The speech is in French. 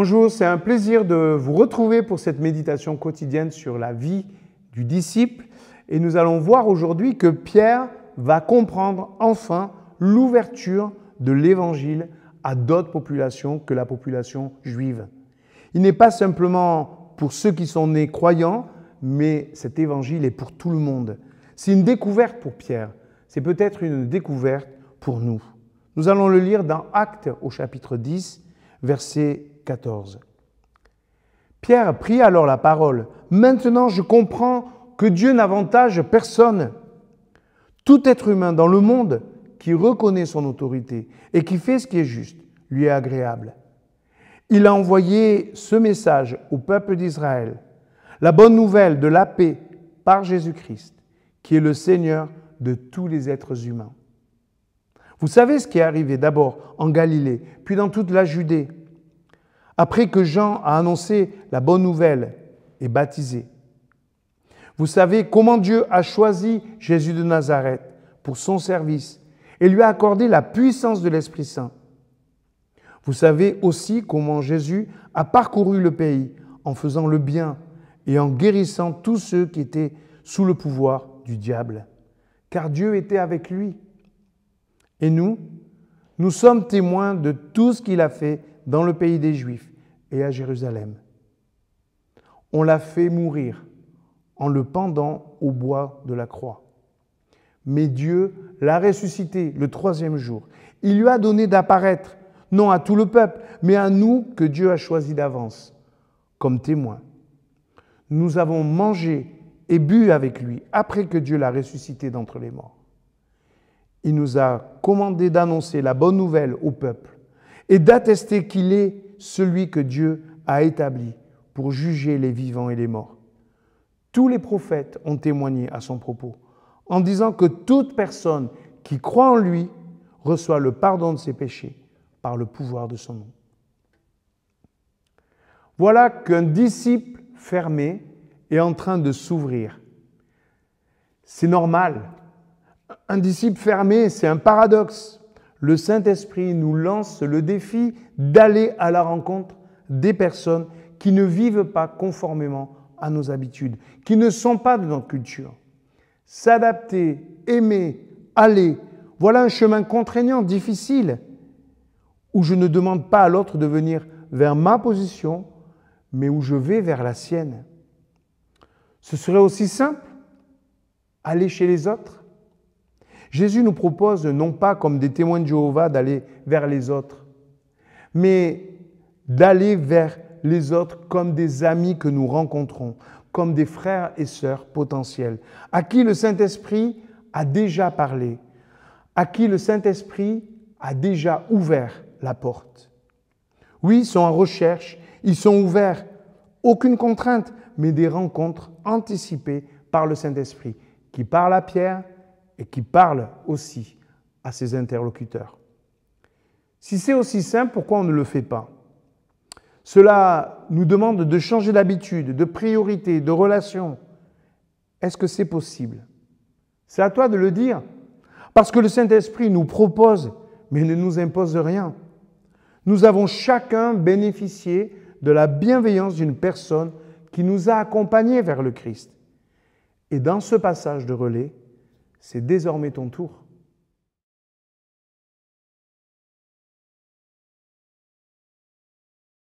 Bonjour, c'est un plaisir de vous retrouver pour cette méditation quotidienne sur la vie du disciple. Et nous allons voir aujourd'hui que Pierre va comprendre enfin l'ouverture de l'Évangile à d'autres populations que la population juive. Il n'est pas simplement pour ceux qui sont nés croyants, mais cet Évangile est pour tout le monde. C'est une découverte pour Pierre, c'est peut-être une découverte pour nous. Nous allons le lire dans Actes au chapitre 10, verset 1. 14. Pierre prit alors la parole. Maintenant je comprends que Dieu n'avantage personne. Tout être humain dans le monde qui reconnaît son autorité et qui fait ce qui est juste lui est agréable. Il a envoyé ce message au peuple d'Israël, la bonne nouvelle de la paix par Jésus-Christ, qui est le Seigneur de tous les êtres humains. Vous savez ce qui est arrivé d'abord en Galilée, puis dans toute la Judée, après que Jean a annoncé la bonne nouvelle et baptisé, vous savez comment Dieu a choisi Jésus de Nazareth pour son service et lui a accordé la puissance de l'Esprit Saint. Vous savez aussi comment Jésus a parcouru le pays en faisant le bien et en guérissant tous ceux qui étaient sous le pouvoir du diable, car Dieu était avec lui. Et nous, nous sommes témoins de tout ce qu'il a fait dans le pays des Juifs et à Jérusalem. On l'a fait mourir en le pendant au bois de la croix. Mais Dieu l'a ressuscité le troisième jour. Il lui a donné d'apparaître, non à tout le peuple, mais à nous que Dieu a choisi d'avance, comme témoins. Nous avons mangé et bu avec lui après que Dieu l'a ressuscité d'entre les morts. Il nous a commandé d'annoncer la bonne nouvelle au peuple et d'attester qu'il est celui que Dieu a établi pour juger les vivants et les morts. Tous les prophètes ont témoigné à son propos en disant que toute personne qui croit en lui reçoit le pardon de ses péchés par le pouvoir de son nom. Voilà qu'un disciple fermé est en train de s'ouvrir. C'est normal. Un disciple fermé, c'est un paradoxe le Saint-Esprit nous lance le défi d'aller à la rencontre des personnes qui ne vivent pas conformément à nos habitudes, qui ne sont pas de notre culture. S'adapter, aimer, aller, voilà un chemin contraignant, difficile, où je ne demande pas à l'autre de venir vers ma position, mais où je vais vers la sienne. Ce serait aussi simple, aller chez les autres, Jésus nous propose non pas comme des témoins de Jéhovah d'aller vers les autres, mais d'aller vers les autres comme des amis que nous rencontrons, comme des frères et sœurs potentiels, à qui le Saint-Esprit a déjà parlé, à qui le Saint-Esprit a déjà ouvert la porte. Oui, ils sont en recherche, ils sont ouverts, aucune contrainte, mais des rencontres anticipées par le Saint-Esprit, qui parle à Pierre, et qui parle aussi à ses interlocuteurs. Si c'est aussi simple, pourquoi on ne le fait pas Cela nous demande de changer d'habitude, de priorité, de relation. Est-ce que c'est possible C'est à toi de le dire. Parce que le Saint-Esprit nous propose, mais ne nous impose rien. Nous avons chacun bénéficié de la bienveillance d'une personne qui nous a accompagnés vers le Christ. Et dans ce passage de relais, c'est désormais ton tour.